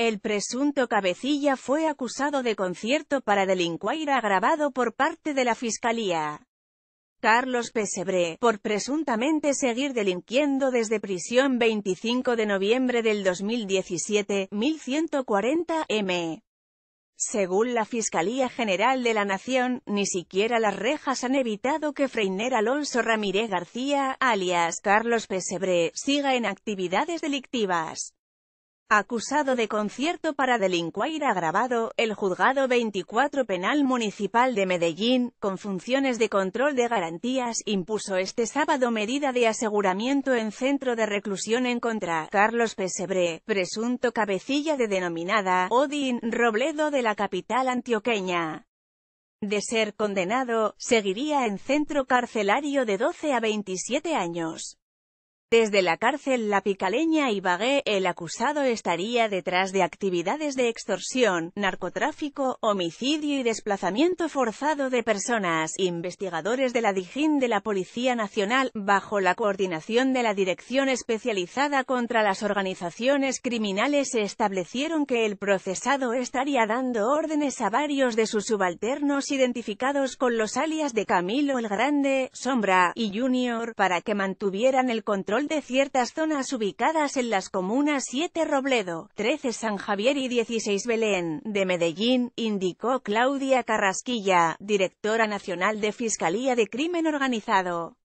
El presunto cabecilla fue acusado de concierto para delincuir agravado por parte de la Fiscalía. Carlos Pesebre, por presuntamente seguir delinquiendo desde prisión 25 de noviembre del 2017, 1140 m. Según la Fiscalía General de la Nación, ni siquiera las rejas han evitado que Freiner Alonso Ramírez García, alias Carlos Pesebre, siga en actividades delictivas. Acusado de concierto para delincuir agravado, el juzgado 24 penal municipal de Medellín, con funciones de control de garantías, impuso este sábado medida de aseguramiento en centro de reclusión en contra, Carlos Pesebre, presunto cabecilla de denominada, Odin Robledo de la capital antioqueña. De ser condenado, seguiría en centro carcelario de 12 a 27 años. Desde la cárcel La Picaleña y Bagué, el acusado estaría detrás de actividades de extorsión, narcotráfico, homicidio y desplazamiento forzado de personas. Investigadores de la DIJÍN de la Policía Nacional, bajo la coordinación de la Dirección Especializada contra las Organizaciones Criminales, establecieron que el procesado estaría dando órdenes a varios de sus subalternos identificados con los alias de Camilo el Grande, Sombra y Junior, para que mantuvieran el control de ciertas zonas ubicadas en las comunas 7 Robledo, 13 San Javier y 16 Belén, de Medellín, indicó Claudia Carrasquilla, directora nacional de Fiscalía de Crimen Organizado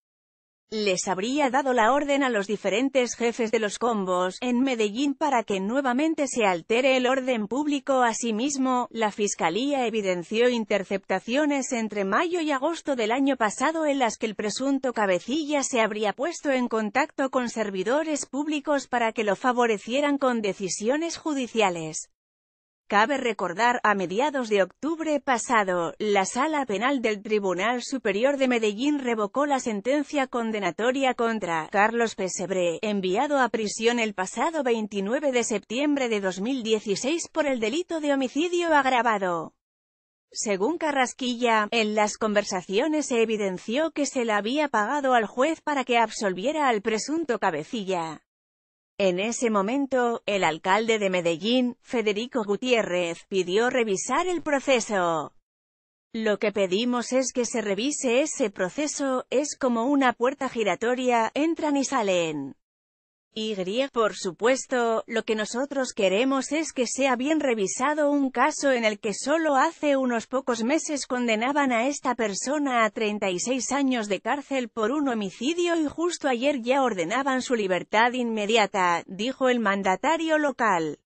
les habría dado la orden a los diferentes jefes de los combos en Medellín para que nuevamente se altere el orden público. Asimismo, la Fiscalía evidenció interceptaciones entre mayo y agosto del año pasado en las que el presunto cabecilla se habría puesto en contacto con servidores públicos para que lo favorecieran con decisiones judiciales. Cabe recordar, a mediados de octubre pasado, la Sala Penal del Tribunal Superior de Medellín revocó la sentencia condenatoria contra Carlos Pesebre, enviado a prisión el pasado 29 de septiembre de 2016 por el delito de homicidio agravado. Según Carrasquilla, en las conversaciones se evidenció que se le había pagado al juez para que absolviera al presunto cabecilla. En ese momento, el alcalde de Medellín, Federico Gutiérrez, pidió revisar el proceso. Lo que pedimos es que se revise ese proceso, es como una puerta giratoria, entran y salen. Y, por supuesto, lo que nosotros queremos es que sea bien revisado un caso en el que solo hace unos pocos meses condenaban a esta persona a 36 años de cárcel por un homicidio y justo ayer ya ordenaban su libertad inmediata, dijo el mandatario local.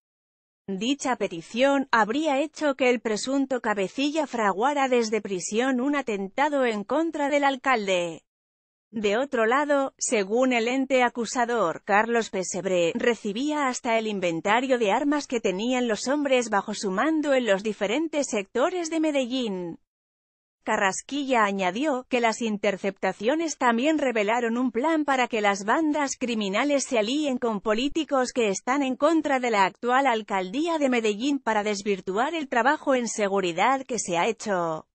Dicha petición habría hecho que el presunto cabecilla fraguara desde prisión un atentado en contra del alcalde. De otro lado, según el ente acusador, Carlos Pesebre, recibía hasta el inventario de armas que tenían los hombres bajo su mando en los diferentes sectores de Medellín. Carrasquilla añadió, que las interceptaciones también revelaron un plan para que las bandas criminales se alíen con políticos que están en contra de la actual alcaldía de Medellín para desvirtuar el trabajo en seguridad que se ha hecho.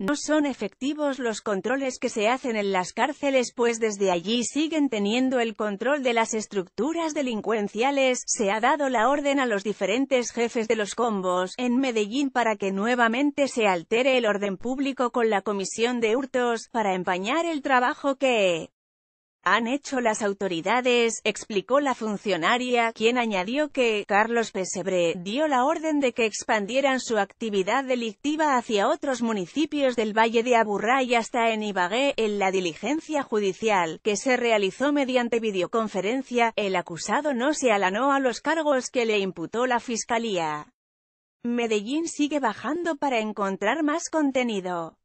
No son efectivos los controles que se hacen en las cárceles pues desde allí siguen teniendo el control de las estructuras delincuenciales. Se ha dado la orden a los diferentes jefes de los combos en Medellín para que nuevamente se altere el orden público con la comisión de hurtos, para empañar el trabajo que han hecho las autoridades, explicó la funcionaria, quien añadió que, Carlos Pesebre, dio la orden de que expandieran su actividad delictiva hacia otros municipios del Valle de Aburrá y hasta en Ibagué, en la diligencia judicial, que se realizó mediante videoconferencia, el acusado no se alanó a los cargos que le imputó la Fiscalía. Medellín sigue bajando para encontrar más contenido.